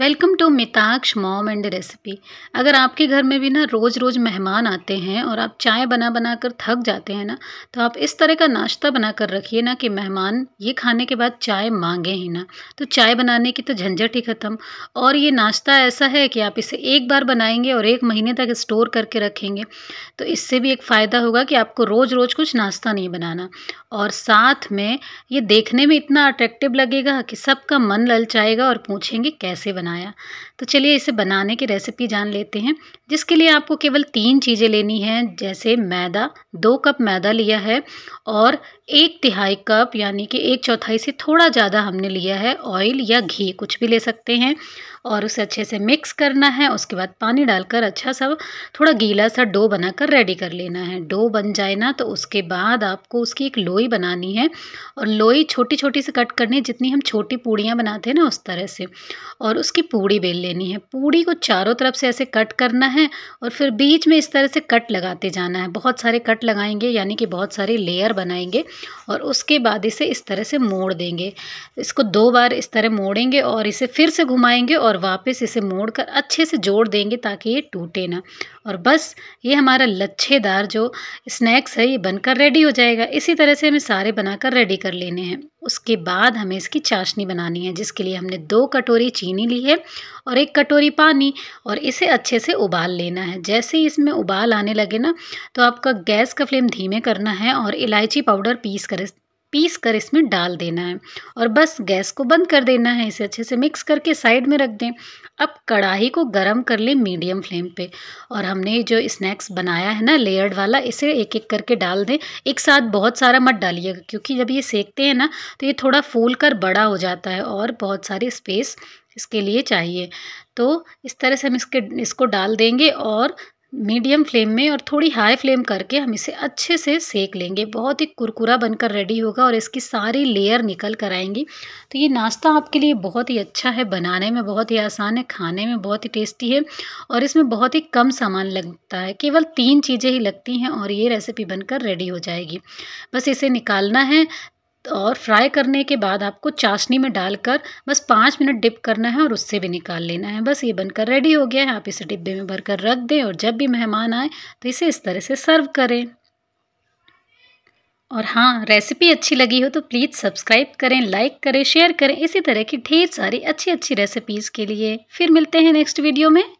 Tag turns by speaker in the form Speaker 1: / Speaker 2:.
Speaker 1: welcome to Mitaksh mom and recipe अगर आपके घर में भी ना रोज़ रोज़ मेहमान आते हैं और आप चाय बना बना कर थक जाते हैं ना तो आप इस तरह का नाश्ता बना कर रखिए ना कि मेहमान ये खाने के बाद चाय मांगे ही ना तो चाय बनाने की तो झंझट ही ख़त्म और ये नाश्ता ऐसा है कि आप इसे एक बार बनाएंगे और एक महीने तक स्टोर करके रखेंगे तो इससे भी एक फ़ायदा होगा कि आपको रोज़ रोज़ कुछ नाश्ता नहीं बनाना और साथ में ये देखने में इतना अट्रैक्टिव लगेगा कि सबका मन ललचाएगा और पूछेंगे कैसे बना बनाया तो चलिए इसे बनाने की रेसिपी जान लेते हैं जिसके लिए आपको केवल तीन चीज़ें लेनी हैं जैसे मैदा दो कप मैदा लिया है और एक तिहाई कप यानी कि एक चौथाई से थोड़ा ज़्यादा हमने लिया है ऑयल या घी कुछ भी ले सकते हैं और उसे अच्छे से मिक्स करना है उसके बाद पानी डालकर अच्छा सा थोड़ा गीला सा डो बनाकर रेडी कर लेना है डो बन जाए ना तो उसके बाद आपको उसकी एक लोई बनानी है और लोई छोटी छोटी से कट करनी है जितनी हम छोटी पूड़ियाँ बनाते हैं ना उस तरह से और उस उसकी पूड़ी बेल लेनी है पूड़ी को चारों तरफ से ऐसे कट करना है और फिर बीच में इस तरह से कट लगाते जाना है बहुत सारे कट लगाएंगे यानी कि बहुत सारे लेयर बनाएंगे और उसके बाद इसे इस तरह से मोड़ देंगे इसको दो बार इस तरह मोड़ेंगे और इसे फिर से घुमाएंगे और वापस इसे मोड़ कर अच्छे से जोड़ देंगे ताकि ये टूटे ना और बस ये हमारा लच्छेदार जो स्नैक्स है ये बनकर रेडी हो जाएगा इसी तरह से हमें सारे बनाकर रेडी कर लेने हैं उसके बाद हमें इसकी चाशनी बनानी है जिसके लिए हमने दो कटोरी चीनी ली है और एक कटोरी पानी और इसे अच्छे से उबाल लेना है जैसे ही इसमें उबाल आने लगे ना तो आपका गैस का फ्लेम धीमे करना है और इलायची पाउडर पीस कर पीस कर इसमें डाल देना है और बस गैस को बंद कर देना है इसे अच्छे से मिक्स करके साइड में रख दें अब कढ़ाई को गर्म कर लें मीडियम फ्लेम पे और हमने जो स्नैक्स बनाया है ना लेयर्ड वाला इसे एक एक करके डाल दें एक साथ बहुत सारा मत डालिएगा क्योंकि जब ये सेकते हैं ना तो ये थोड़ा फूल कर बड़ा हो जाता है और बहुत सारी स्पेस इसके लिए चाहिए तो इस तरह से हम इसके इसको डाल देंगे और मीडियम फ्लेम में और थोड़ी हाई फ्लेम करके हम इसे अच्छे से सेक लेंगे बहुत ही कुरकुरा बनकर रेडी होगा और इसकी सारी लेयर निकल कर आएंगी तो ये नाश्ता आपके लिए बहुत ही अच्छा है बनाने में बहुत ही आसान है खाने में बहुत ही टेस्टी है और इसमें बहुत ही कम सामान लगता है केवल तीन चीज़ें ही लगती हैं और ये रेसिपी बनकर रेडी हो जाएगी बस इसे निकालना है और फ्राई करने के बाद आपको चाशनी में डालकर बस पाँच मिनट डिप करना है और उससे भी निकाल लेना है बस ये बनकर रेडी हो गया है आप इसे डिब्बे में भरकर रख दें और जब भी मेहमान आए तो इसे इस तरह से सर्व करें और हाँ रेसिपी अच्छी लगी हो तो प्लीज़ सब्सक्राइब करें लाइक करें शेयर करें इसी तरह की ढेर सारी अच्छी अच्छी रेसिपीज़ के लिए फिर मिलते हैं नेक्स्ट वीडियो में